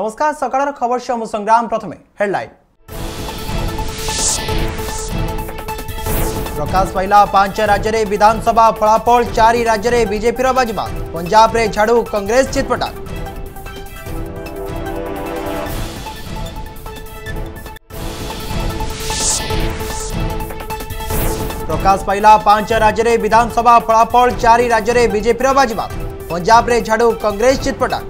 नमस्कार सकाल खबर से संग्राम प्रथम हेडलैन प्रकाश पाला पांच राज्य में विधानसभा फलाफल चारि राज्य में विजेपि बाजिमा पंजाब में झाड़ू कांग्रेस चितपटा प्रकाश पाला पांच राज्य में विधानसभा फलाफल चारि राज्य में विजेपि बाजिमा पंजाब में झाड़ू कांग्रेस चितपटा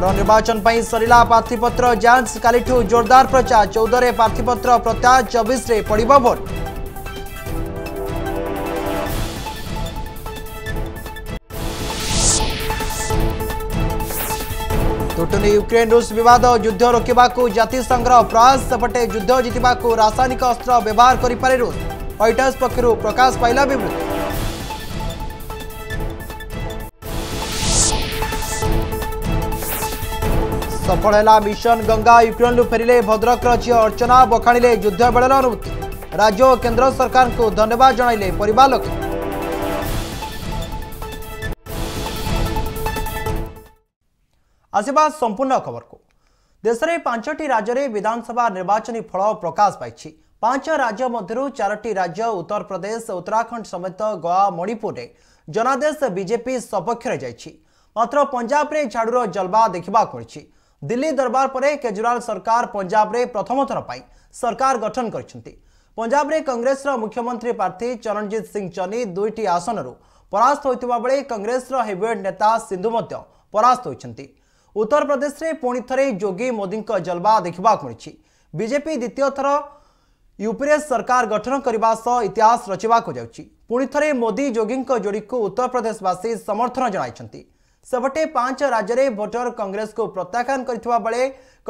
खबर निर्वाचन सरला प्रार्थीपत्र जांच का जोरदार प्रचार चौदह प्रार्थीपत्र प्रत्याह चबीश पड़ भोट तुटुन युक्रेन रुष बद युद्ध रोकवाक जतिसंघ प्रयास सेपटे युद्ध जितने रासायनिक अस्त्र व्यवहार करपे रुष हईटर्स पक्ष प्रकाश पाला बृत्ति সফল হেলা মিশন গঙ্গা ইউক্রেন্রু ফেরিলে ভদ্রকর ঝিও অর্চনা বখাণিলে যুদ্ধ বেড়ার অনুভূতি রাজ্য ও কেন্দ্র সরকার ধন্যবাদ জনাইলে পরিবার লোক আসবা সম্পূর্ণ খবর কু দেশের পাঁচটি রাজ্যের বিধানসভা নির্বাচনী ফল প্রকাশ পাইছে পাঁচ রাজ্য মধ্যে চারটি রাজ্য উত্তরপ্রদেশ উত্তরাখণ্ড সমেত গোয়া মণিপুরে জনাদেশ বিজেপি সপক্ষে যাইছে মাত্র পঞ্জাবে ঝাড়ুর জলবা দেখা মিছে দিল্লি দরবার পরে কেজরিওয়াল সরকার পঞ্জাবরে প্রথমথর পাই সরকার গঠন করেছেন পঞ্জাবরে কংগ্রেসর মুখ্যমন্ত্রী প্রার্থী চরণজিৎ সিং চনি দুইটি আসনর পরাস্ত হয়েছে বেড়ে কংগ্রেসর হেভিওয়েট নেতা সিন্ধু মধ্য পরাস্ত হয়েছেন ଉତ୍ତରପ୍ରଦେଶରେ ପୁଣି ଥରେ ଯୋଗୀ ମୋଦିଙ୍କ ଜଲବା ଦେଖିବାକୁ ମିଳିଛି ବିଜେପି ଦ୍ୱିତୀୟ ଥର ୟୁପିରେ ସରକାର ଗଠନ କରିବା ସହ ଇତିହାସ ରଚିବାକୁ ଯାଉଛି ପୁଣି ଥରେ ମୋଦି ଯୋଗୀଙ୍କ ଯୋଡ଼ିକୁ ଉତ୍ତରପ୍ରଦେଶବାସୀ ସମର୍ଥନ ଜଣାଇଛନ୍ତି ସେପଟେ ପାଞ୍ଚ ରାଜ୍ୟରେ ଭୋଟର କଂଗ୍ରେସକୁ ପ୍ରତ୍ୟାଖ୍ୟାନ କରିଥିବା ବେଳେ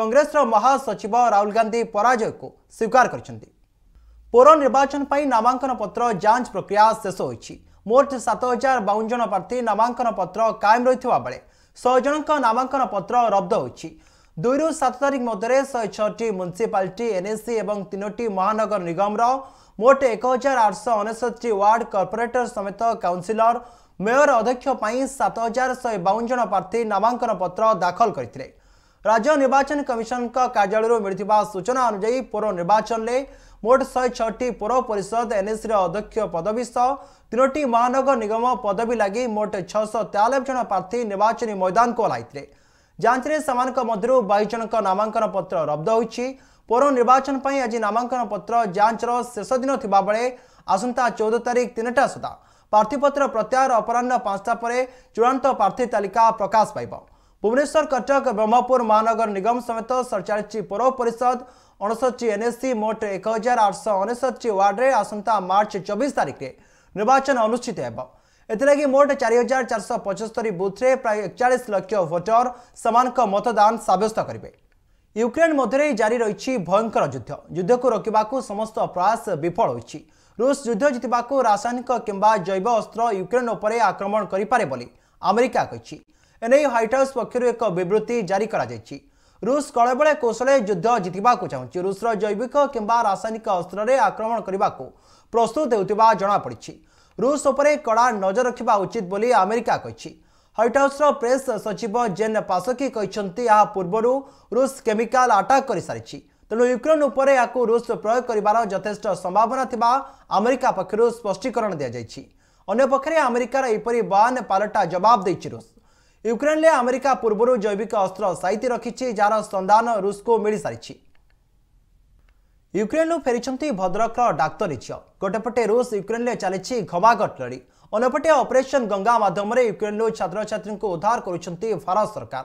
କଂଗ୍ରେସର ମହାସଚିବ ରାହୁଲ ଗାନ୍ଧୀ ପରାଜୟକୁ ସ୍ୱୀକାର କରିଛନ୍ତି ପୌର ନିର୍ବାଚନ ପାଇଁ ନାମାଙ୍କନ ପତ୍ର ଯାଞ୍ଚ ପ୍ରକ୍ରିୟା ଶେଷ ହୋଇଛି ମୋଟ ସାତ ହଜାର ବାଉନ ଜଣ ପ୍ରାର୍ଥୀ ନାମାଙ୍କନ ପତ୍ର କାଏମ ରହିଥିବା ବେଳେ ଶହ ଜଣଙ୍କ ନାମାଙ୍କନ ପତ୍ର ରବ୍ଦ ହୋଇଛି ଦୁଇରୁ ସାତ ତାରିଖ ମଧ୍ୟରେ ଶହେ ଛଅଟି ମ୍ୟୁନିସିପାଲିଟି ଏନ୍ଏସି ଏବଂ ତିନୋଟି ମହାନଗର ନିଗମର ମୋଟ ଏକ ହଜାର ଆଠଶହ ଅନେଶତଟି ୱାର୍ଡ କର୍ପୋରେଟର ସମେତ କାଉନସିଲର ମେୟର ଅଧ୍ୟକ୍ଷ ପାଇଁ ସାତ ହଜାର ଶହେ ବାଉନ ଜଣ ପ୍ରାର୍ଥୀ ନାମାଙ୍କନ ପତ୍ର ଦାଖଲ କରିଥିଲେ ରାଜ୍ୟ ନିର୍ବାଚନ କମିଶନଙ୍କ କାର୍ଯ୍ୟାଳୟରୁ ମିଳିଥିବା ସୂଚନା ଅନୁଯାୟୀ ପୌର ନିର୍ବାଚନରେ ମୋଟ ଶହେ ଛଅଟି ପୌର ପରିଷଦ ଏନ୍ଏସିର ଅଧ୍ୟକ୍ଷ ପଦବୀ ସହ ତିନୋଟି ମହାନଗର ନିଗମ ପଦବୀ ଲାଗି ମୋଟ ଛଅଶହ ତେୟାନବେ ଜଣ ପ୍ରାର୍ଥୀ ନିର୍ବାଚନୀ ମଇଦାନକୁ ଓହ୍ଲାଇଥିଲେ ଯାଞ୍ଚରେ ସେମାନଙ୍କ ମଧ୍ୟରୁ ବାଇଶ ଜଣଙ୍କ ନାମାଙ୍କନ ପତ୍ର ରବ୍ଦ ହୋଇଛି ପୌର ନିର୍ବାଚନ ପାଇଁ ଆଜି ନାମାଙ୍କନ ପତ୍ର ଯାଞ୍ଚର ଶେଷ ଦିନ ଥିବାବେଳେ ଆସନ୍ତା ଚଉଦ ତାରିଖ ତିନିଟା ସୁଦ୍ଧା ପ୍ରାର୍ଥୀପତ୍ର ପ୍ରତ୍ୟାହାର ଅପରାହ୍ନ ପାଞ୍ଚଟା ପରେ ଚୂଡ଼ାନ୍ତ ପ୍ରାର୍ଥୀ ତାଲିକା ପ୍ରକାଶ ପାଇବ ଭୁବନେଶ୍ୱର କଟକ ବ୍ରହ୍ମପୁର ମହାନଗର ନିଗମ ସମେତ ସଡ଼ଚାଳିଶ ପୌର ପରିଷଦ ଅଣଷଠି ଏନ୍ଏସ୍ସି ମୋଟ ଏକ ହଜାର ଆଠଶହ ଅନେଶ ୱାର୍ଡରେ ଆସନ୍ତା ମାର୍ଚ୍ଚ ଚବିଶ ତାରିଖରେ ନିର୍ବାଚନ ଅନୁଷ୍ଠିତ ହେବ ଏଥିଲାଗି ମୋଟ ଚାରି ହଜାର ଚାରିଶହ ପଞ୍ଚସ୍ତରୀ ବୁଥ୍ରେ ପ୍ରାୟ ଏକଚାଳିଶ ଲକ୍ଷ ଭୋଟର ସେମାନଙ୍କ ମତଦାନ ସାବ୍ୟସ୍ତ କରିବେ ୟୁକ୍ରେନ୍ ମଧ୍ୟରେ ଜାରି ରହିଛି ଭୟଙ୍କର ଯୁଦ୍ଧ ଯୁଦ୍ଧକୁ ରୋକିବାକୁ ସମସ୍ତ ପ୍ରୟାସ ବିଫଳ ହୋଇଛି ରୁଷ ଯୁଦ୍ଧ ଜିତିବାକୁ ରାସାୟନିକ କିମ୍ବା ଜୈବ ଅସ୍ତ୍ର ୟୁକ୍ରେନ୍ ଉପରେ ଆକ୍ରମଣ କରିପାରେ ବୋଲି ଆମେରିକା କହିଛି ଏନେଇ ହ୍ୱାଇଟ୍ ହାଉସ୍ ପକ୍ଷରୁ ଏକ ବିବୃତ୍ତି ଜାରି କରାଯାଇଛି ରୁଷ କଳବେଳେ କୌଶଳେ ଯୁଦ୍ଧ ଜିତିବାକୁ ଚାହୁଁଛି ରୁଷର ଜୈବିକ କିମ୍ବା ରାସାୟନିକ ଅସ୍ତ୍ରରେ ଆକ୍ରମଣ କରିବାକୁ ପ୍ରସ୍ତୁତ ହେଉଥିବା ଜଣାପଡ଼ିଛି ରୁଷ ଉପରେ କଡ଼ା ନଜର ରଖିବା ଉଚିତ ବୋଲି ଆମେରିକା କହିଛି ହ୍ୱାଇଟ୍ ହାଉସ୍ର ପ୍ରେସ୍ ସଚିବ ଜେନ୍ ପାସକି କହିଛନ୍ତି ଏହା ପୂର୍ବରୁ ରୁଷ କେମିକାଲ୍ ଆଟାକ୍ କରିସାରିଛି ତେଣୁ ୟୁକ୍ରେନ୍ ଉପରେ ଏହାକୁ ରୁଷ ପ୍ରୟୋଗ କରିବାର ଯଥେଷ୍ଟ ସମ୍ଭାବନା ଥିବା ଆମେରିକା ପକ୍ଷରୁ ସ୍ପଷ୍ଟୀକରଣ ଦିଆଯାଇଛି ଅନ୍ୟପକ୍ଷରେ ଆମେରିକାର ଏପରି ବୟାନ ପାଲଟା ଜବାବ ଦେଇଛି ରୁଷ ୟୁକ୍ରେନ୍ରେ ଆମେରିକା ପୂର୍ବରୁ ଜୈବିକ ଅସ୍ତ୍ର ସାଇତି ରଖିଛି ଯାହାର ସନ୍ଧାନ ରୁଷକୁ ମିଳିସାରିଛି ୟୁକ୍ରେନ୍ରୁ ଫେରିଛନ୍ତି ଭଦ୍ରକର ଡାକ୍ତରୀ ଝିଅ ଗୋଟେପଟେ ରୁଷ ୟୁକ୍ରେନ୍ରେ ଚାଲିଛି ଘବାଘଟ ଲଢ଼ି ଅନ୍ୟପଟେ ଅପରେସନ୍ ଗଙ୍ଗା ମାଧ୍ୟମରେ ୟୁକ୍ରେନ୍ରୁ ଛାତ୍ରଛାତ୍ରୀଙ୍କୁ ଉଦ୍ଧାର କରୁଛନ୍ତି ଭାରତ ସରକାର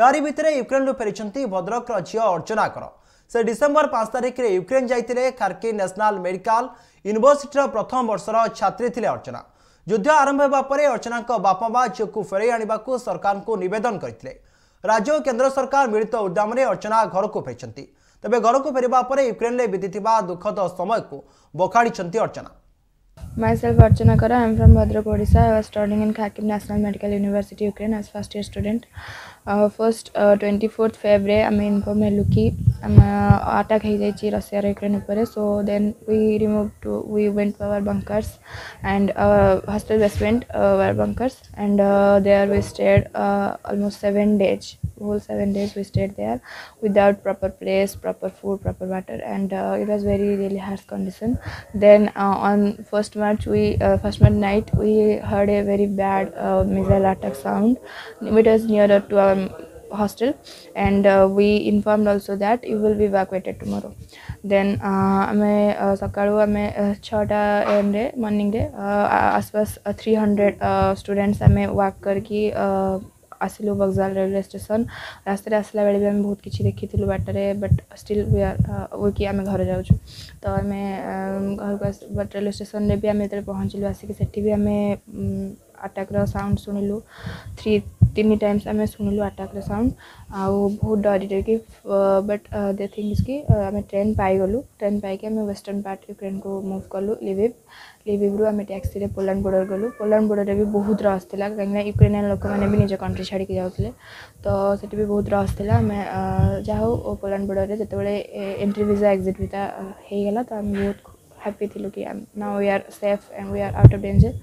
ଏହାରି ଭିତରେ ୟୁକ୍ରେନ୍ରୁ ଫେରିଛନ୍ତି ଭଦ୍ରକର ଝିଅ ଅର୍ଚ୍ଚନା କର से डिसेम्बर पांच तारीख में युक्रेन जाते खार्की न्यासनाल मेडिकाल यूनिभर्सीटर प्रथम वर्षर छात्री थे अर्चना युद्ध आरंभ होगापर अर्चना बापा मा झी को फेर आने को सरकार को नवेदन करते राज्य और केन्द्र सरकार मिलित उद्यम अर्चना घर को फेर तेज घर को फेर पर युक्रेन में बीती दुखद समय को बखाड़ी अर्चना myself Archana Kar I am from Bhadrak ओडा आई वाज स्टडिंग इन खाकिम national medical university Ukraine as first year student first twenty fourth i અમે ઇન્ફોર્મેડ લુકી અટેક ହେଇଯାଇଛି રશિଆର ୟୁକ୍ରେନ୍ ଉପରେ so then we remove to we went to our bunkers and hostel basement our bunkers and there we stayed almost seven days whole seven days we stayed there without proper place proper food proper water and uh, it was very really harsh condition then uh, on first march we uh, first march night we heard a very bad missile attack sound it was nearer to our from hostel and uh, we informed also that you will be evacuated tomorrow then ଆମେ ସକାଳୁ ଆମେ ଛଅଟା ଏମ୍ରେ ମର୍ଣ୍ଣିଂରେ ଆସପାସ three hundred students ଆମେ walk କରିକି ଆସିଲୁ ବଗଜାଲ ରେଲୱେ ଷ୍ଟେସନ୍ ରାସ୍ତାରେ ଆସିଲା ବେଳେ ବି ଆମେ ବହୁତ କିଛି ଦେଖିଥିଲୁ ବାଟରେ ବଟ୍ ଷ୍ଟିଲ୍ ୱି ଆର୍ କି ଆମେ ଘରେ ଯାଉଛୁ ତ ଆମେ ଘରକୁ ଆସି ବଟ୍ ରେଲୱେ ଷ୍ଟେସନ୍ରେ ବି ଆମେ ଯେତେବେଳେ ପହଞ୍ଚିଲୁ ଆସିକି ସେଠି ବି ଆମେ ଆଟାକ୍ର ସାଉଣ୍ଡ ଶୁଣିଲୁ ଥ୍ରୀ तीन टाइम्स आम शुणिलु आटाक साउंड आउ बहुत डर कि बट द थिंग इज कि आम ट्रेन पाईलु ट्रेन पाई आम वेस्टर्न पार्ट यूक्रेन को मुव कलु लिविव लिविव्रु आम टैक्सी में पोलांड बोर्डर गलु पोलांड बोर्डर भी बहुत रस था कहीं युक्रेनियन लोक मैंने भी निज कंट्री छाड़ी जाते तो से भी बहुत रस था आम जाऊ पोलांड बोर्डर जो एंट्री भिजा एक्जिट भिजा होगा तो आम बहुत हापी थी कि now we are safe and we are out of danger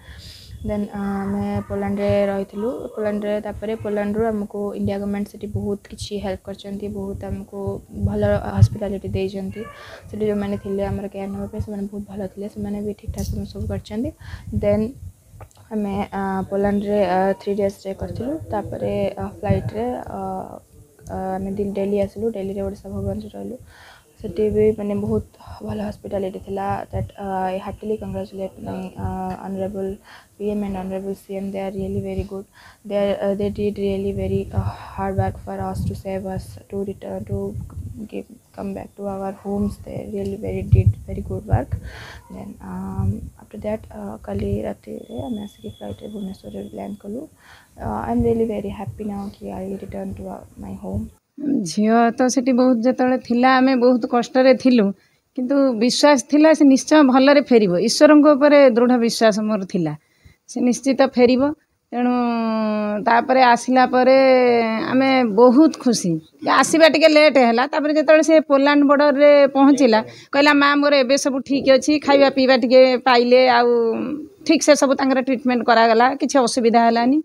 then ଆମେ ପୋଲାଣ୍ଡରେ ରହିଥିଲୁ ପୋଲାଣ୍ଡରେ ତା'ପରେ ପୋଲାଣ୍ଡରୁ ଆମକୁ ଇଣ୍ଡିଆ ଗଭର୍ଣ୍ଣମେଣ୍ଟ ସେଠି ବହୁତ କିଛି ହେଲ୍ପ କରିଛନ୍ତି ବହୁତ ଆମକୁ ଭଲ ହସ୍ପିଟାଲିଟି ଦେଇଛନ୍ତି ସେଠି ଯେଉଁମାନେ ଥିଲେ ଆମର କେୟାର ନେବା ପାଇଁ ସେମାନେ ବହୁତ ଭଲ ଥିଲେ ସେମାନେ ବି ଠିକ୍ଠାକ୍ ଆମେ ସବୁ କରିଛନ୍ତି ଦେନ୍ ଆମେ ପୋଲାଣ୍ଡରେ ଥ୍ରୀ ଡେଜ୍ ଷ୍ଟେ କରିଥିଲୁ ତା'ପରେ ଫ୍ଲାଇଟ୍ରେ ଆମେ ଡେଲି ଆସିଲୁ ଡେଲିରେ ଓଡ଼ିଶା ଭୁବନେଶ୍ୱର ରହିଲୁ ସେଠି ବି ମାନେ ବହୁତ ଭଲ ହସ୍ପିଟାଲିଟି ଥିଲା that I heartily congratulate my honourable P M and honourable C M they are really very good they are they did really very hard work for us to save us to return to give come back to our homes they really very did very good work then um, after that kali ratire ame asiki flight re bhubaneswar re land kalu i am really very happy now ki i return to uh, my home ଝିଅ ତ ସେଠି ବହୁତ ଯେତେବେଳେ ଥିଲା ଆମେ ବହୁତ କଷ୍ଟରେ ଥିଲୁ କିନ୍ତୁ ବିଶ୍ୱାସ ଥିଲା ସେ ନିଶ୍ଚୟ ଭଲରେ ଫେରିବ ଈଶ୍ୱରଙ୍କ ଉପରେ ଦୃଢ଼ ବିଶ୍ୱାସ ମୋର ଥିଲା ସେ ନିଶ୍ଚିତ ଫେରିବ ତେଣୁ ତାପରେ ଆସିଲା ପରେ ଆମେ ବହୁତ ଖୁସି ଆସିବା ଟିକେ ଲେଟ୍ ହେଲା ତାପରେ ଯେତେବେଳେ ସେ ପୋଲାଣ୍ଡ ବର୍ଡ଼ରରେ ପହଞ୍ଚିଲା କହିଲା ମା ମୋର ଏବେ ସବୁ ଠିକ୍ ଅଛି ଖାଇବା ପିଇବା ଟିକେ ପାଇଲେ ଆଉ ଠିକ୍ ସେ ସବୁ ତାଙ୍କର ଟ୍ରିଟମେଣ୍ଟ କରାଗଲା କିଛି ଅସୁବିଧା ହେଲାନି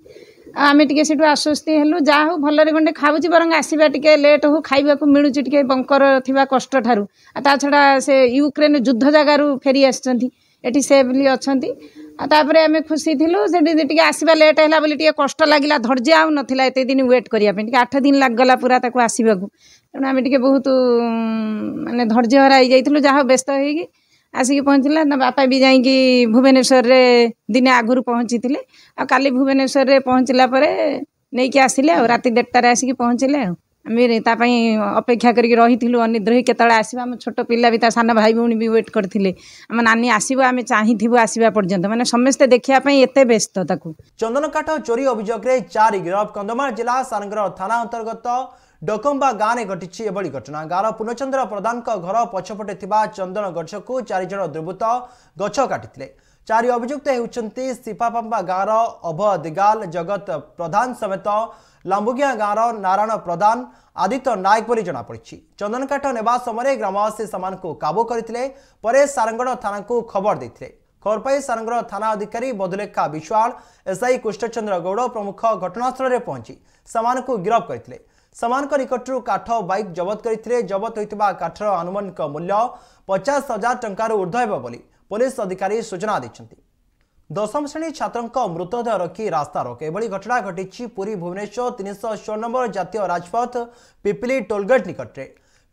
ଆମେ ଟିକେ ସେଠୁ ଆଶ୍ୱସ୍ତି ହେଲୁ ଯାହା ହଉ ଭଲରେ ଗଣ୍ଡେ ଖାଉଛି ବରଂ ଆସିବା ଟିକେ ଲେଟ୍ ହଉ ଖାଇବାକୁ ମିଳୁଛି ଟିକେ ବଙ୍କର ଥିବା କଷ୍ଟ ଠାରୁ ଆଉ ତା ଛଡ଼ା ସେ ୟୁକ୍ରେନ୍ ଯୁଦ୍ଧ ଜାଗାରୁ ଫେରି ଆସିଛନ୍ତି ଏଠି ସେଫ୍ଲି ଅଛନ୍ତି ଆଉ ତାପରେ ଆମେ ଖୁସି ଥିଲୁ ସେଠି ଟିକେ ଆସିବା ଲେଟ୍ ହେଲା ବୋଲି ଟିକେ କଷ୍ଟ ଲାଗିଲା ଧୈର୍ଯ୍ୟ ଆଉ ନଥିଲା ଏତେ ଦିନ ୱେଟ୍ କରିବା ପାଇଁ ଟିକେ ଆଠ ଦିନ ଲାଗିଗଲା ପୁରା ତାକୁ ଆସିବାକୁ ତେଣୁ ଆମେ ଟିକେ ବହୁତ ମାନେ ଧୈର୍ଯ୍ୟ ହରା ହେଇଯାଇଥିଲୁ ଯାହା ବ୍ୟସ୍ତ ହେଇକି ଆସିକି ପହଞ୍ଚିଲା ତା ବାପା ବି ଯାଇକି ଭୁବନେଶ୍ୱରରେ ଦିନେ ଆଗରୁ ପହଞ୍ଚିଥିଲେ ଆଉ କାଲି ଭୁବନେଶ୍ୱରରେ ପହଞ୍ଚିଲା ପରେ ନେଇକି ଆସିଲେ ଆଉ ରାତି ଦେଢ଼ଟାରେ ଆସିକି ପହଞ୍ଚିଲେ ଆଉ ଆମେ ତା ପାଇଁ ଅପେକ୍ଷା କରିକି ରହିଥିଲୁ ଅନିଦ୍ର ହେଇ କେତେବେଳେ ଆସିବ ଆମ ଛୋଟ ପିଲା ବି ତା ସାନ ଭାଇ ଭଉଣୀ ବି ୱେଟ୍ କରିଥିଲେ ଆମ ନାନୀ ଆସିବ ଆମେ ଚାହିଁଥିବୁ ଆସିବା ପର୍ଯ୍ୟନ୍ତ ମାନେ ସମସ୍ତେ ଦେଖିବା ପାଇଁ ଏତେ ବ୍ୟସ୍ତ ତାକୁ ଚନ୍ଦନକାଠ ଚୋରି ଅଭିଯୋଗରେ ଚାରି ଗିରଫ କନ୍ଧମାଳ ଜିଲ୍ଲା ସାନଗ୍ରହ ଥାନା ଅନ୍ତର୍ଗତ ଡକମ୍ବା ଗାଁରେ ଘଟିଛି ଏଭଳି ଘଟଣା ଗାଁର ପୂର୍ଣ୍ଣଚନ୍ଦ୍ର ପ୍ରଧାନଙ୍କ ଘର ପଛପଟେ ଥିବା ଚନ୍ଦନ ଗଛକୁ ଚାରିଜଣ ଦୁର୍ବୃତ୍ତ ଗଛ କାଟିଥିଲେ ଚାରି ଅଭିଯୁକ୍ତ ହେଉଛନ୍ତି ସିପାପାମ୍ବା ଗାଁର ଅଭୟ ଦିଗାଲ ଜଗତ ପ୍ରଧାନ ସମେତ ଲାମ୍ବୁଗିଆ ଗାଁର ନାରାୟଣ ପ୍ରଧାନ ଆଦିତ୍ୟ ନାୟକ ବୋଲି ଜଣାପଡ଼ିଛି ଚନ୍ଦନ କାଠ ନେବା ସମୟରେ ଗ୍ରାମବାସୀ ସେମାନଙ୍କୁ କାବୁ କରିଥିଲେ ପରେ ସାରଙ୍ଗଡ଼ ଥାନାଙ୍କୁ ଖବର ଦେଇଥିଲେ ଖବର ପାଇ ସାରଙ୍ଗଡ଼ ଥାନା ଅଧିକାରୀ ବଧୁଲେଖା ବିଶ୍ୱାଳ ଏସ୍ଆଇ କୃଷ୍ଣଚନ୍ଦ୍ର ଗୌଡ଼ ପ୍ରମୁଖ ଘଟଣାସ୍ଥଳରେ ପହଞ୍ଚି ସେମାନଙ୍କୁ ଗିରଫ କରିଥିଲେ ସେମାନଙ୍କ ନିକଟରୁ କାଠ ବାଇକ୍ ଜବତ କରିଥିଲେ ଜବତ ହୋଇଥିବା କାଠର ଆନୁମାନିକ ମୂଲ୍ୟ ପଚାଶ ହଜାର ଟଙ୍କାରୁ ଉର୍ଦ୍ଧ୍ୱ ହେବ ବୋଲି ପୋଲିସ ଅଧିକାରୀ ସୂଚନା ଦେଇଛନ୍ତି ଦଶମ ଶ୍ରେଣୀ ଛାତ୍ରଙ୍କ ମୃତଦେହ ରଖି ରାସ୍ତା ରୋକ ଏଭଳି ଘଟଣା ଘଟିଛି ପୁରୀ ଭୁବନେଶ୍ୱର ତିନିଶହ ଷୋହଳ ନମ୍ବର ଜାତୀୟ ରାଜପଥ ପିପିଲି ଟୋଲଗେଟ୍ ନିକଟରେ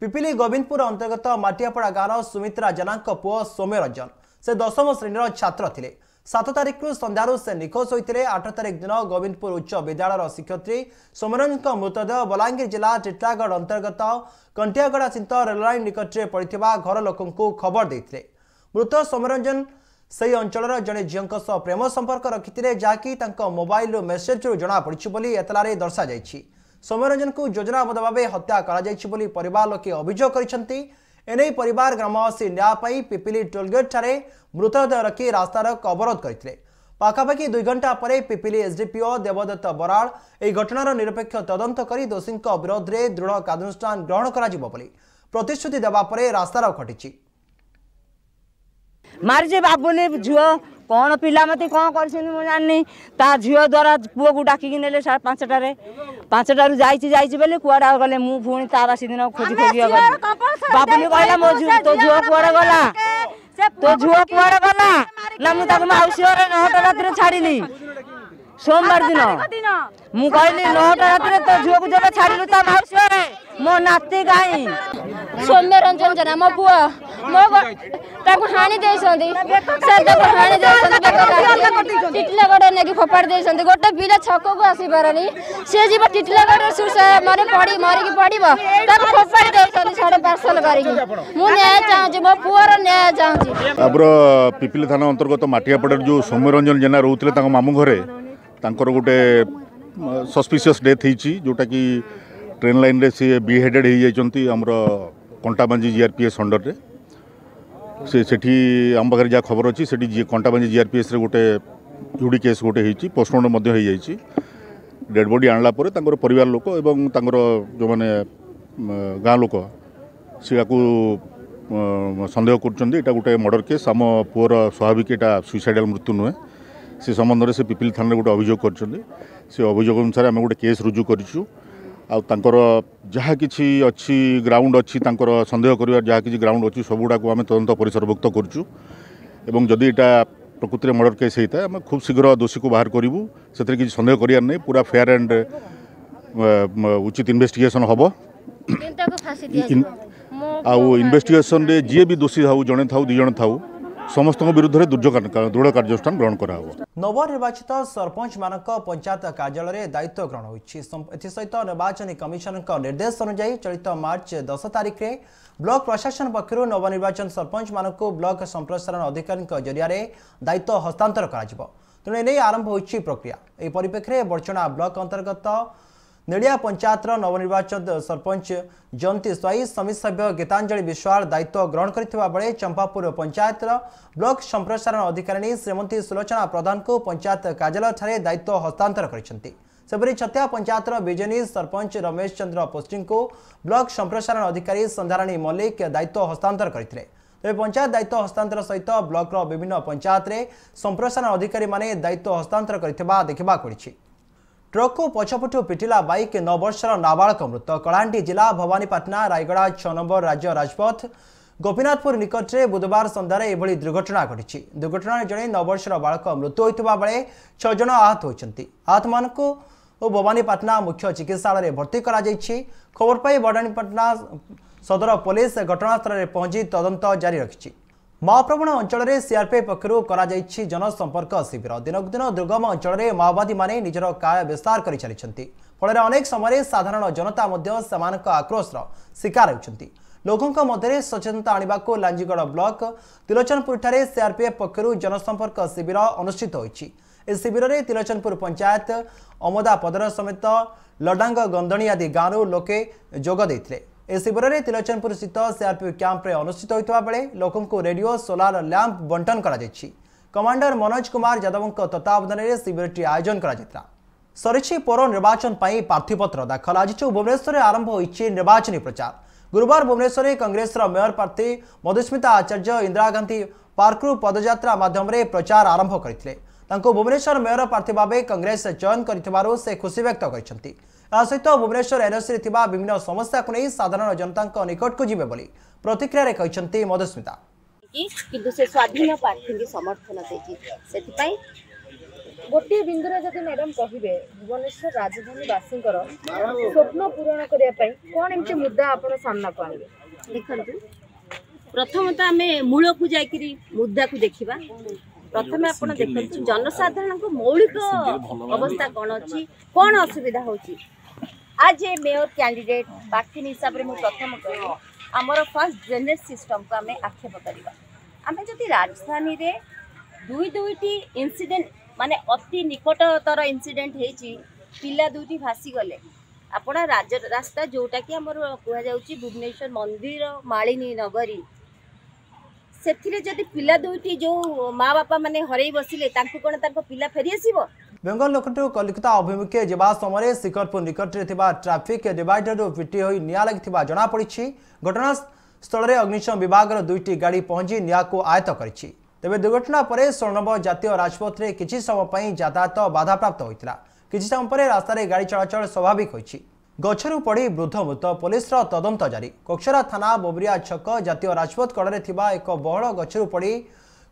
ପିପିଲି ଗୋବିନ୍ଦପୁର ଅନ୍ତର୍ଗତ ମାଟିଆପଡ଼ା ଗାଁର ସୁମିତ୍ରା ଜେନାଙ୍କ ପୁଅ ସୌମ୍ୟ ରଞ୍ଜନ ସେ ଦଶମ ଶ୍ରେଣୀର ଛାତ୍ର ଥିଲେ ସାତ ତାରିଖରୁ ସନ୍ଧ୍ୟାରୁ ସେ ନିଖୋଜ ହୋଇଥିଲେ ଆଠ ତାରିଖ ଦିନ ଗୋବିନ୍ଦପୁର ଉଚ୍ଚ ବିଦ୍ୟାଳୟର ଶିକ୍ଷୟତ୍ରୀ ସୋମରଙ୍କ ମୃତଦେହ ବଲାଙ୍ଗୀର ଜିଲ୍ଲା ଚିତ୍ରାଗଡ଼ ଅନ୍ତର୍ଗତ କଣ୍ଟିଆଗଡ଼ା ସ୍ଥିତ ରେଳ ଲାଇନ୍ ନିକଟରେ ପଡ଼ିଥିବା ଘର ଲୋକଙ୍କୁ ଖବର ଦେଇଥିଲେ ମୃତ ସୋମରଞ୍ଜନ ସେହି ଅଞ୍ଚଳର ଜଣେ ଝିଅଙ୍କ ସହ ପ୍ରେମ ସମ୍ପର୍କ ରଖିଥିଲେ ଯାହାକି ତାଙ୍କ ମୋବାଇଲରୁ ମେସେଜରୁ ଜଣାପଡ଼ିଛି ବୋଲି ଏତଲାରେ ଦର୍ଶାଯାଇଛି ସୋମରଞ୍ଜନଙ୍କୁ ଯୋଜନାବଦ୍ଧ ଭାବେ ହତ୍ୟା କରାଯାଇଛି ବୋଲି ପରିବାର ଲୋକେ ଅଭିଯୋଗ କରିଛନ୍ତି ଏନେଇ ପରିବାର ଗ୍ରାମବାସୀ ନ୍ୟାୟ ପାଇଁ ପିପିଲି ଟୋଲଗେଟ୍ଠାରେ ମୃତଦେହ ରଖି ରାସ୍ତାରୋକ ଅବରୋଧ କରିଥିଲେ ପାଖାପାଖି ଦୁଇ ଘଣ୍ଟା ପରେ ପିପିଲି ଏସ୍ଡିପିଓ ଦେବଦତ୍ତ ବରାଳ ଏହି ଘଟଣାର ନିରପେକ୍ଷ ତଦନ୍ତ କରି ଦୋଷୀଙ୍କ ବିରୋଧରେ ଦୃଢ଼ କାର୍ଯ୍ୟାନୁଷ୍ଠାନ ଗ୍ରହଣ କରାଯିବ ବୋଲି ପ୍ରତିଶ୍ରୁତି ଦେବା ପରେ ରାସ୍ତାରୋକ ଘଟିଛି ମାର ଯେ ବାବୁନି ଝିଅ କ'ଣ ପିଲାମତି କ'ଣ କରିଛନ୍ତି ମୁଁ ଜାଣିନି ତା ଝିଅ ଦ୍ୱାରା ପୁଅକୁ ଡାକିକି ନେଲେ ସାଢ଼େ ପାଞ୍ଚଟାରେ ପାଞ୍ଚଟାରୁ ଯାଇଛି ଯାଇଛି ବୋଲି କୁଆଡ଼େ ଆଉ ଗଲେ ମୁଁ ପୁଣି ତା ବାସି ଦିନ ଖୋଜି ଖୋଜି ବାବୁଲି କହିଲା ମୋ ଝିଅ ତୋ ଝିଅ କୁଆଡ଼େ ଗଲା ତୋ ଝିଅ କୁଆଡ଼େ ଗଲା ନା ମୁଁ ତାକୁ ମାଉସୀ ଘରେ ନଅଟା ରାତିରେ ଛାଡ଼ିଲି ସୋମବାର ଦିନ ମୁଁ କହିଲି ନଅଟା ରାତିରେ ତୋ ଝିଅକୁ ଯେବେ ଛାଡ଼ିଲୁ ତା ମାଉସୀ ମୋ ନାତି କାହିଁ ସୌମ୍ୟ ରଞ୍ଜନ ଜେନା ମୋ ପୁଅ ମୋ ତାକୁ ହାଣି ଦେଇଛନ୍ତି ସାର୍ ତାକୁ ହାଣି ଦେଇଛନ୍ତି ଟିଟିଲା ଗଡ଼ ନେଇକି ଫୋପାଡ଼ି ଦେଇଛନ୍ତି ଗୋଟେ ପିଲା ଛକକୁ ଆସିପାରନି ସିଏ ଯିବ ଟିଟିଲା ଗଡ଼ରେ ମାନେ ପଡ଼ି ମରିକି ପଡ଼ିବ ତାକୁ ଫୋପାଡ଼ି ଦେଇଛନ୍ତି ସାଡ଼େ ପାର୍ସଲ କରିକି ମୁଁ ନ୍ୟାୟ ଚାହୁଁଛି ମୋ ପୁଅର ନ୍ୟାୟ ଚାହୁଁଛି ଆମର ପିପିଲି ଥାନା ଅନ୍ତର୍ଗତ ମାଟିଆପଡ଼ାରେ ଯେଉଁ ସୌମ୍ୟରଞ୍ଜନ ଜେନା ରହୁଥିଲେ ତାଙ୍କ ମାମୁଁ ଘରେ ତାଙ୍କର ଗୋଟେ ସସ୍ପିସିୟସ୍ ଡେଥ୍ ହେଇଛି ଯେଉଁଟାକି ଟ୍ରେନ୍ ଲାଇନ୍ରେ ସିଏ ବିହେଡ଼େଡ଼୍ ହେଇଯାଇଛନ୍ତି ଆମର Kantabanji G R P S ଅଣ୍ଡର୍ରେ ସେ ସେଠି ଆମ ପାଖରେ ଯାହା ଖବର ଅଛି ସେଠି କଣ୍ଟାବାଞ୍ଜି ଏସ୍ରେ ଗୋଟେ ଜୁଡ଼ି କେସ୍ ଗୋଟେ ହେଇଛି ପୋଷ୍ଟମର୍ଟମ୍ ମଧ୍ୟ ହେଇଯାଇଛି ଡେଡ଼୍ ବଡ଼ି ଆଣିଲା ପରେ ତାଙ୍କର ପରିବାର ଲୋକ ଏବଂ ତାଙ୍କର ଯେଉଁମାନେ ଗାଁ ଲୋକ ସେୟାକୁ ସନ୍ଦେହ କରୁଛନ୍ତି ଏଇଟା ଗୋଟେ ମର୍ଡ଼ର କେସ୍ ଆମ ପୁଅର ସ୍ୱାଭାବିକ ଏଇଟା ସୁଇସାଇଡ଼ାଲ ମୃତ୍ୟୁ ନୁହେଁ সে সম্বন্ধে সে পিপিলি থানার গোটে অভিযোগ করছেন সে অভিযোগ অনুসারে আমি গোটে কেস রুজু করছু ଆଉ ତାଙ୍କର ଯାହା କିଛି ଅଛି ଗ୍ରାଉଣ୍ଡ ଅଛି ତାଙ୍କର ସନ୍ଦେହ କରିବାର ଯାହା କିଛି ଗ୍ରାଉଣ୍ଡ ଅଛି ସବୁଗୁଡ଼ାକୁ ଆମେ ତଦନ୍ତ ପରିସରଭୁକ୍ତ କରୁଛୁ ଏବଂ ଯଦି ଏଇଟା ପ୍ରକୃତିରେ ମର୍ଡ଼ର କେସ୍ ହେଇଥାଏ ଆମେ ଖୁବ୍ ଶୀଘ୍ର ଦୋଷୀକୁ ବାହାର କରିବୁ ସେଥିରେ କିଛି ସନ୍ଦେହ କରିବାର ନାହିଁ ପୁରା ଫେୟାର ଆଣ୍ଡ ଉଚିତ ଇନଭେଷ୍ଟିଗେସନ୍ ହେବ ଆଉ ଇନଭେଷ୍ଟିଗେସନ୍ରେ ଯିଏ ବି ଦୋଷୀ ଥାଉ ଜଣେ ଥାଉ ଦୁଇ ଜଣ ଥାଉ ସମସ୍ତଙ୍କ ବିରୁଦ୍ଧରେ ଦୃଢ଼ କାର୍ଯ୍ୟାନୁଷ୍ଠାନ ଗ୍ରହଣ କରାହେବ ନବନିର୍ବାଚିତ ସରପଞ୍ଚମାନଙ୍କ ପଞ୍ଚାୟତ କାର୍ଯ୍ୟାଳୟରେ ଦାୟିତ୍ୱ ଗ୍ରହଣ ହୋଇଛି ଏଥିସହିତ ନିର୍ବାଚନୀ କମିଶନଙ୍କ ନିର୍ଦ୍ଦେଶ ଅନୁଯାୟୀ ଚଳିତ ମାର୍ଚ୍ଚ ଦଶ ତାରିଖରେ ବ୍ଲକ ପ୍ରଶାସନ ପକ୍ଷରୁ ନବନିର୍ବାଚନ ସରପଞ୍ଚମାନଙ୍କୁ ବ୍ଲକ ସମ୍ପ୍ରସାରଣ ଅଧିକାରୀଙ୍କ ଜରିଆରେ ଦାୟିତ୍ୱ ହସ୍ତାନ୍ତର କରାଯିବ ତେଣୁ ଏନେଇ ଆରମ୍ଭ ହୋଇଛି ପ୍ରକ୍ରିୟା ଏହି ପରିପ୍ରେକ୍ଷୀରେ ବର୍ଚ୍ଚଣା ବ୍ଲକ ଅନ୍ତର୍ଗତ नेड़िया पंचायत नवनिर्वाचित सरपंच जयंती स्वई समित सभ्य गीतांजलि विश्वाल दायित्व ग्रहण करता बेले चंपापुर पंचायत ब्लक संप्रसारण अधिकारिणी श्रीमती सुलोचना प्रधान को पंचायत कार्यालय दायित्व हस्तांतर कर छतिया पंचायत विजयी सरपंच रमेश चंद्र पोस्टी को ब्लक संप्रसारण अधिकारी संधाराणी मल्लिक दायित्व हस्तांतर करते तेज पंचायत दायित्व हस्तांतर सहित ब्लक विभिन्न पंचायत में संप्रसारण अधिकारी दायित्व हस्तांतर कर देखा पड़ी ટ્રકો પછપટુ પીટીલા બાઇક નવ વર્ષર નાબાળક મૃત કଳାહાંડી જિલ્લા ભવાનીપાટના રાયગଡ଼ା છ નંબર રાજ્ય રાજપથ ଗୋପୀନାଥପୁର ନିକଟରେ ବୁଧବାର ସନ୍ଧ୍ୟାରେ ଏଭଳି ଦୁର୍ଘଟଣା ଘଟିଛି ଦୁର୍ଘଟଣାରେ ଜଣେ ନବବର୍ଷର ବାଳକ ମୃତ୍ୟୁ ହୋଇଥିବା ବେଳେ ଛଅ ଜଣ ଆହତ ହୋଇଛନ୍ତି ଆହତମାନଙ୍କୁ ଓ ଭବାନୀପାଟଣା ମୁଖ୍ୟ ଚିକିତ୍ସାଳୟରେ ଭର୍ତ୍ତି କରାଯାଇଛି ଖବର ପାଇ ଭବାନୀପାଟଣା ସଦର ପୋଲିସ ଘଟଣାସ୍ଥଳରେ ପହଞ୍ଚି ତଦନ୍ତ ଜାରି ରଖିଛି ମାଓପ୍ରବଣ ଅଞ୍ଚଳରେ ସିଆର୍ପିଏଫ୍ ପକ୍ଷରୁ କରାଯାଇଛି ଜନସମ୍ପର୍କ ଶିବିର ଦିନକୁ ଦିନ ଦୁର୍ଗମ ଅଞ୍ଚଳରେ ମାଓବାଦୀମାନେ ନିଜର କାୟ ବିସ୍ତାର କରି ଚାଲିଛନ୍ତି ଫଳରେ ଅନେକ ସମୟରେ ସାଧାରଣ ଜନତା ମଧ୍ୟ ସେମାନଙ୍କ ଆକ୍ରୋଶର ଶିକାର ହେଉଛନ୍ତି ଲୋକଙ୍କ ମଧ୍ୟରେ ସଚେତନତା ଆଣିବାକୁ ଲାଞ୍ଜିଗଡ଼ ବ୍ଲକ ତିଲୋଚନପୁରଠାରେ ସିଆର୍ପିଏଫ୍ ପକ୍ଷରୁ ଜନସମ୍ପର୍କ ଶିବିର ଅନୁଷ୍ଠିତ ହୋଇଛି ଏହି ଶିବିରରେ ତିଲୋଚନପୁର ପଞ୍ଚାୟତ ଅମଦା ପଦର ସମେତ ଲଡାଙ୍ଗ ଗନ୍ଧଣୀ ଆଦି ଗାଁରୁ ଲୋକେ ଯୋଗ ଦେଇଥିଲେ शिविर में त्रिलोचनपुर स्थित सीआरपीओ क्यांप्रे अनुषित होता बेले लोक रेडियो सोलार लैंप बंटन कर कमांडर मनोज कुमार यादव तत्वधान में शिविरटी आयोजन सरी पौर निर्वाचन प्रार्थीपत्र दाखल आज भुवनेश्वर से आरंभ निर्वाचन प्रचार गुरुवार भुवनेश्वर में कंग्रेस मेयर प्रार्थी मधुस्मिता आचार्य इंदिरा गांधी पार्क्रु पदयात्रा मध्यम प्रचार आरंभ करते भुवनेश्वर मेयर प्रार्थी भाव कंग्रेस चयन कर खुशी व्यक्त करते ସହିତ ଭୁବନେଶ୍ୱର ଏନ୍ଓସିରେ ଥିବା ବିଭିନ୍ନ ସମସ୍ୟାକୁ ନେଇ ସାଧାରଣ ଜନତାଙ୍କ ନିକଟକୁ ଯିବେ ବୋଲି ପ୍ରତିକ୍ରିୟାରେ କହିଛନ୍ତି ମଧୁସ୍ମିତା କିନ୍ତୁ ସେ ସ୍ୱାଧୀନ ପ୍ରାର୍ଥୀଙ୍କୁ ସମର୍ଥନ ଦେଇଛି ସେଥିପାଇଁ ଗୋଟିଏ ବିନ୍ଦୁରେ ଯଦି ମ୍ୟାଡ଼ାମ୍ କହିବେ ଭୁବନେଶ୍ୱର ରାଜଧାନୀବାସୀଙ୍କର ସ୍ୱପ୍ନ ପୂରଣ କରିବା ପାଇଁ କ'ଣ ଏମିତି ମୁଦ୍ଦା ଆପଣ ସାମ୍ନାକୁ ଆଣିବେ ଦେଖନ୍ତୁ ପ୍ରଥମତଃ ଆମେ ମୂଳକୁ ଯାଇକିରି ମୁଦ୍ଦାକୁ ଦେଖିବା ପ୍ରଥମେ ଆପଣ ଦେଖନ୍ତୁ ଜନସାଧାରଣଙ୍କ ମୌଳିକ ଅବସ୍ଥା କ'ଣ ଅଛି କ'ଣ ଅସୁବିଧା ହେଉଛି ଆଜ୍ ଏ ମେୟର କ୍ୟାଣ୍ଡିଡେଟ୍ ପ୍ରାର୍ଥୀ ହିସାବରେ ମୁଁ ପ୍ରଥମ କହିବି ଆମର ଫାର୍ଷ୍ଟ ଡ୍ରେନେଜ୍ ସିଷ୍ଟମ୍କୁ ଆମେ ଆକ୍ଷେପ କରିବା ଆମେ ଯଦି ରାଜଧାନୀରେ ଦୁଇ ଦୁଇଟି ଇନ୍ସିଡେଣ୍ଟ ମାନେ ଅତି ନିକଟତର ଇନ୍ସିଡେଣ୍ଟ ହେଇଛି ପିଲା ଦୁଇଟି ଭାସିଗଲେ ଆପଣ ରାଜ ରାସ୍ତା ଯେଉଁଟାକି ଆମର କୁହାଯାଉଛି ଭୁବନେଶ୍ୱର ମନ୍ଦିର ମାଳିନୀ ନଗରୀ ସେଥିରେ ଯଦି ପିଲା ଦୁଇଟି ଯେଉଁ ମା ବାପା ମାନେ ହରେଇ ବସିଲେ ତାଙ୍କୁ କ'ଣ ତାଙ୍କ ପିଲା ଫେରିଆସିବ ବେଙ୍ଗଲୋରଠୁ କଲିକତା ଅଭିମୁଖେ ଯିବା ସମୟରେ ଶିଖରପୁର ନିକଟରେ ଥିବା ଟ୍ରାଫିକ୍ ଡିଭାଇଡରରୁ ପିଟି ହୋଇ ନିଆଁ ଲାଗିଥିବା ଜଣାପଡ଼ିଛି ଘଟଣାସ୍ଥଳରେ ଅଗ୍ନିଶମ ବିଭାଗର ଦୁଇଟି ଗାଡ଼ି ପହଞ୍ଚି ନିଆଁକୁ ଆୟତ୍ତ କରିଛି ତେବେ ଦୁର୍ଘଟଣା ପରେ ଷୋଳନବ ଜାତୀୟ ରାଜପଥରେ କିଛି ସମୟ ପାଇଁ ଯାତାୟାତ ବାଧାପ୍ରାପ୍ତ ହୋଇଥିଲା କିଛି ସମୟ ପରେ ରାସ୍ତାରେ ଗାଡ଼ି ଚଳାଚଳ ସ୍ୱାଭାବିକ ହୋଇଛି ଗଛରୁ ପଡ଼ି ବୃଦ୍ଧ ମୃତ ପୋଲିସର ତଦନ୍ତ ଜାରି କୋକ୍ସରା ଥାନା ବବରିଆ ଛକ ଜାତୀୟ ରାଜପଥ କଡ଼ରେ ଥିବା ଏକ ବହଳ ଗଛରୁ ପଡ଼ି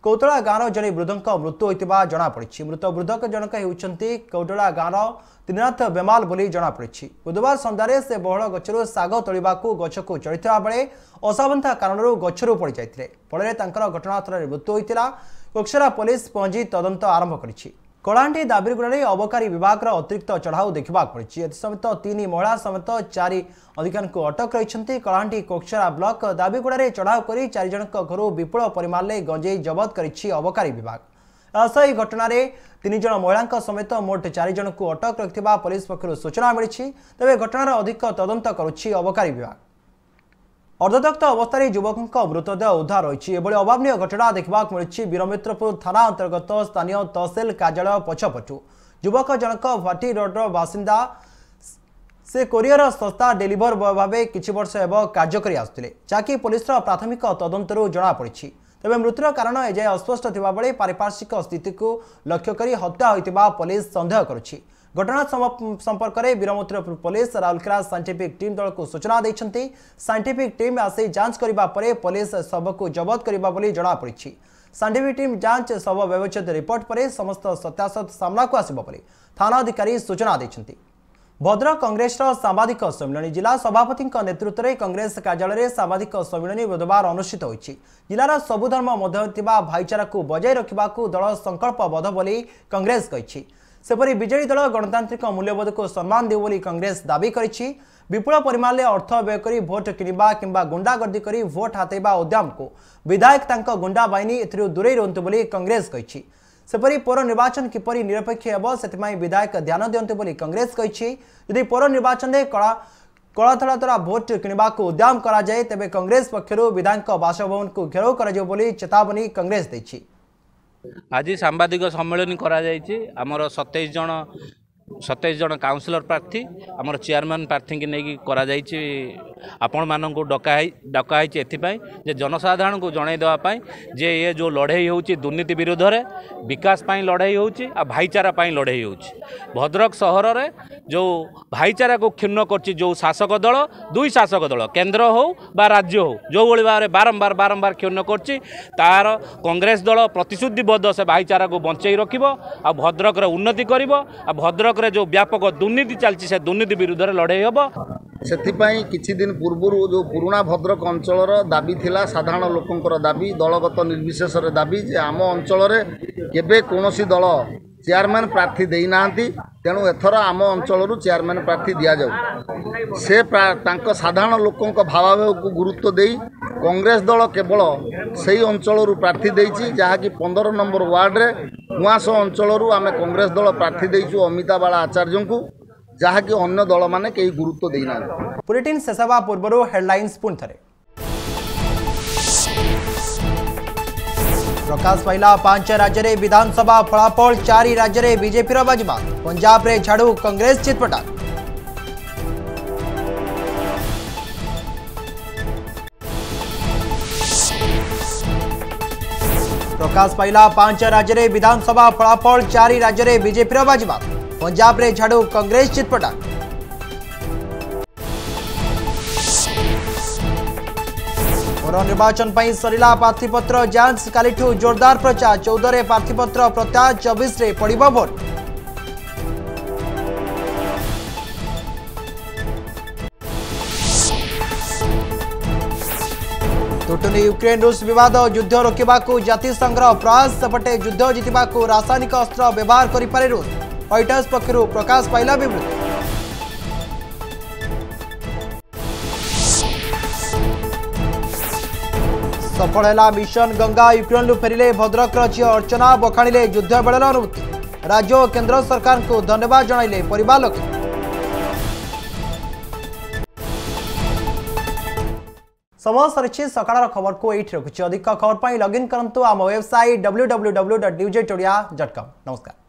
କୌତଳା ଗାଁର ଜଣେ ବୃଦ୍ଧଙ୍କ ମୃତ୍ୟୁ ହୋଇଥିବା ଜଣାପଡ଼ିଛି ମୃତ ବୃଦ୍ଧକ ଜଣକ ହେଉଛନ୍ତି କୌଟଳା ଗାଁର ତ୍ରିନାଥ ବେମାଲ ବୋଲି ଜଣାପଡ଼ିଛି ବୁଧବାର ସନ୍ଧ୍ୟାରେ ସେ ବହଳ ଗଛରୁ ଶାଗ ତୋଳିବାକୁ ଗଛକୁ ଚଳିଥିବା ବେଳେ ଅସାବନ୍ଧା କାରଣରୁ ଗଛରୁ ପଡ଼ିଯାଇଥିଲେ ଫଳରେ ତାଙ୍କର ଘଟଣାସ୍ଥଳରେ ମୃତ୍ୟୁ ହୋଇଥିଲା କୋକ୍ସରା ପୋଲିସ ପହଞ୍ଚି ତଦନ୍ତ ଆରମ୍ଭ କରିଛି କଳାହାଣ୍ଡି ଦାବିକୁ ନେଇ ଅବକାରୀ ବିଭାଗର ଅତିରିକ୍ତ ଚଢ଼ାଉ ଦେଖିବାକୁ ମିଳିଛି ଏଥିସମେତ ତିନି ମହିଳା ସମେତ ଚାରି ଅଧିକାରୀଙ୍କୁ ଅଟକ ରହିଛନ୍ତି କଳାହାଣ୍ଡି କୋକ୍ସରା ବ୍ଲକ ଦାବିଗୁଡ଼ାରେ ଚଢ଼ାଉ କରି ଚାରିଜଣଙ୍କ ଘରୁ ବିପୁଳ ପରିମାଣରେ ଗଞ୍ଜେଇ ଜବତ କରିଛି ଅବକାରୀ ବିଭାଗ ଏହି ଘଟଣାରେ ତିନିଜଣ ମହିଳାଙ୍କ ସମେତ ମୋଟ ଚାରିଜଣଙ୍କୁ ଅଟକ ରଖିଥିବା ପୋଲିସ ପକ୍ଷରୁ ସୂଚନା ମିଳିଛି ତେବେ ଘଟଣାର ଅଧିକ ତଦନ୍ତ କରୁଛି ଅବକାରୀ ବିଭାଗ অর্ধদগ্ধ অবস্থায় এই যুবকঙ্ক মৃতদেহ উদ্ধার হয়েছে এভাবে অভাবনীয় ঘটনা দেখা মিছে বীরমিত্রপুর থানা অন্তর্গত স্থানীয় তহসিল কার্যালয় পছপটু যুবক জনক ভাটি রোডর বাসিন্দা ସେ କୋରିଅର ସଂସ୍ଥା ଡେଲିଭର ବୟ ଭାବେ କିଛି ବର୍ଷ ହେବ କାର୍ଯ୍ୟ କରି ଆସୁଥିଲେ ଯାହାକି ପୋଲିସର ପ୍ରାଥମିକ ତଦନ୍ତରୁ ଜଣାପଡ଼ିଛି ତେବେ ମୃତ୍ୟୁର କାରଣ ଏଯାଏଁ ଅସ୍ପଷ୍ଟ ଥିବାବେଳେ ପାରିପାର୍ଶ୍ୱିକ ସ୍ଥିତିକୁ ଲକ୍ଷ୍ୟ କରି ହତ୍ୟା ହୋଇଥିବା ପୋଲିସ ସନ୍ଦେହ କରୁଛି ଘଟଣା ସମ୍ପର୍କରେ Birmitrapur police Rourkela scientific team ଦଳକୁ ସୂଚନା ଦେଇଛନ୍ତି ସାଇଣ୍ଟିଫିକ୍ ଟିମ୍ ଆସି ଯାଞ୍ଚ କରିବା ପରେ ପୋଲିସ ଶବକୁ ଜବତ କରିବା ବୋଲି ଜଣାପଡ଼ିଛି ସାଇଣ୍ଟିଫିକ୍ ଟିମ୍ ଯାଞ୍ଚ ଶବ ବ୍ୟବଚ୍ଛେଦ ରିପୋର୍ଟ ପରେ ସମସ୍ତ ସତ୍ୟାସତ ସାମ୍ନାକୁ ଆସିବ ବୋଲି ଥାନା ଅଧିକାରୀ ସୂଚନା ଦେଇଛନ୍ତି ଭଦ୍ରକ କଂଗ୍ରେସର ସାମ୍ବାଦିକ ସମ୍ମିଳନୀ ଜିଲ୍ଲା ସଭାପତିଙ୍କ ନେତୃତ୍ୱରେ କଂଗ୍ରେସ କାର୍ଯ୍ୟାଳୟରେ ସାମ୍ବାଦିକ ସମ୍ମିଳନୀ ବୁଧବାର ଅନୁଷ୍ଠିତ ହୋଇଛି ଜିଲ୍ଲାର ସବୁ ଧର୍ମ ମଧ୍ୟରେ ଥିବା ଭାଇଚାରାକୁ ବଜାୟ ରଖିବାକୁ ଦଳ ସଂକଳ୍ପବଦ୍ଧ ବୋଲି କଂଗ୍ରେସ କହିଛି सेपरी विजे दल गणतांत्रिक मूल्यबोध को सम्मान दे कंग्रेस दावी कर विपु परिमाण में अर्थ व्यय कर भोट किणवा कि गुंडागर्दी कर भोट हाते उद्यम को विधायक तक गुंडा बाइन एूरे रुंतु कंग्रेस कही सेपरी पौर निर्वाचन किपर निरपेक्ष विधायक ध्यान दिंतु कंग्रेस कही यदि पौर निर्वाचन कलाथल द्वारा भोट कि उद्यम कराए तेज कंग्रेस पक्ष विधायक बासभवन को घेराव चेतावनी कंग्रेस देखिए ଆଜି ସାମ୍ବାଦିକ ସମ୍ମିଳନୀ କରାଯାଇଛି ଆମର ସତେଇଶ ଜଣ ସତେଇଶ ଜଣ କାଉନସିଲର୍ ପ୍ରାର୍ଥୀ ଆମର ଚେୟାରମ୍ୟାନ୍ ପ୍ରାର୍ଥୀଙ୍କୁ ନେଇକି କରାଯାଇଛି ଆପଣମାନଙ୍କୁ ଡକା ହେଇ ଡକା ହେଇଛି ଏଥିପାଇଁ ଯେ ଜନସାଧାରଣଙ୍କୁ ଜଣାଇ ଦେବା ପାଇଁ ଯେ ଇଏ ଯେଉଁ ଲଢ଼େଇ ହେଉଛି ଦୁର୍ନୀତି ବିରୁଦ୍ଧରେ ବିକାଶ ପାଇଁ ଲଢ଼େଇ ହେଉଛି ଆଉ ଭାଇଚାରା ପାଇଁ ଲଢ଼େଇ ହେଉଛି ଭଦ୍ରକ ସହରରେ ଯେଉଁ ଭାଇଚାରାକୁ କ୍ଷୁଣ୍ଣ କରିଛି ଯେଉଁ ଶାସକ ଦଳ ଦୁଇ ଶାସକ ଦଳ କେନ୍ଦ୍ର ହେଉ ବା ରାଜ୍ୟ ହେଉ ଯେଉଁଭଳି ଭାବରେ ବାରମ୍ବାର ବାରମ୍ବାର କ୍ଷୁଣ୍ଣ କରୁଛି ତାହାର କଂଗ୍ରେସ ଦଳ ପ୍ରତିଶ୍ରୁତିବଦ୍ଧ ସେ ଭାଇଚାରାକୁ ବଞ୍ଚେଇ ରଖିବ ଆଉ ଭଦ୍ରକର ଉନ୍ନତି କରିବ ଆଉ ଭଦ୍ରକରେ ଯେଉଁ ବ୍ୟାପକ ଦୁର୍ନୀତି ଚାଲିଛି ସେ ଦୁର୍ନୀତି ବିରୁଦ୍ଧରେ ଲଢ଼େଇ ହେବ ସେଥିପାଇଁ କିଛି ଦିନ ଦିନ ପୂର୍ବରୁ ଯେଉଁ ପୁରୁଣା ଭଦ୍ରକ ଅଞ୍ଚଳର ଦାବି ଥିଲା ସାଧାରଣ ଲୋକଙ୍କର ଦାବି ଦଳଗତ ନିର୍ବିଶେଷରେ ଦାବି ଯେ ଆମ ଅଞ୍ଚଳରେ କେବେ କୌଣସି ଦଳ ଚେୟାରମ୍ୟାନ୍ ପ୍ରାର୍ଥୀ ଦେଇନାହାନ୍ତି ତେଣୁ ଏଥର ଆମ ଅଞ୍ଚଳରୁ ଚେୟାରମ୍ୟାନ୍ ପ୍ରାର୍ଥୀ ଦିଆଯାଉ ସେ ତାଙ୍କ ସାଧାରଣ ଲୋକଙ୍କ ଭାବାବେଗକୁ ଗୁରୁତ୍ୱ ଦେଇ କଂଗ୍ରେସ ଦଳ କେବଳ ସେହି ଅଞ୍ଚଳରୁ ପ୍ରାର୍ଥୀ ଦେଇଛି ଯାହାକି ପନ୍ଦର ନମ୍ବର ୱାର୍ଡ଼ରେ ଉଆଁସ ଅଞ୍ଚଳରୁ ଆମେ କଂଗ୍ରେସ ଦଳ ପ୍ରାର୍ଥୀ ଦେଇଛୁ ଅମିତା ବାଳା ଆଚାର୍ଯ୍ୟଙ୍କୁ ଯାହାକି ଅନ୍ୟ ଦଳମାନେ କେହି ଗୁରୁତ୍ୱ ଦେଇନାହାନ୍ତି ବୁଲେଟିନ୍ ଶେଷ ହେବା ପୂର୍ବରୁ ହେଡ଼ଲାଇନ୍ସ ପୁଣି ଥରେ ପ୍ରକାଶ ପାଇଲା ପାଞ୍ଚ ରାଜ୍ୟରେ ବିଧାନସଭା ଫଳାଫଳ ଚାରି ରାଜ୍ୟରେ ବିଜେପିର ବାଜିମା ପଞ୍ଜାବରେ ଝାଡ଼ୁ କଂଗ୍ରେସ ଚିତ୍ପଟା ପ୍ରକାଶ ପାଇଲା ପାଞ୍ଚ ରାଜ୍ୟରେ ବିଧାନସଭା ଫଳାଫଳ ଚାରି ରାଜ୍ୟରେ ବିଜେପିର ବାଜିମାତ पंजाब में झाड़ू कांग्रेस चितपटा पर निर्वाचन सरला प्रार्थीपत्र जांच कालीठू जोरदार प्रचार चौदह प्रार्थीपत्र प्रत्याह चौबीस पड़ भोट तुटुनि युक्रेन रुष बद युद्ध रोकवाक जिससंघ प्रयास सेपटे युद्ध जितना रासायनिक अस्त्र व्यवहार करूष ह्वैट हाउस पक्षर प्रकाश पाला बृत्ति सफल है मिशन गंगा युक्रेन फेरिले भद्रक झी अर्चना बखाणिले युद्ध बेलर अनुभूति राज्य और केन्द्र सरकार को धन्यवाद जनइले पर लोक समय सारी सकाल खबर को यही रखुच्छी अधिक खबर पर लगइन करूँ आम website W W W dot news at Odia dot com नमस्कार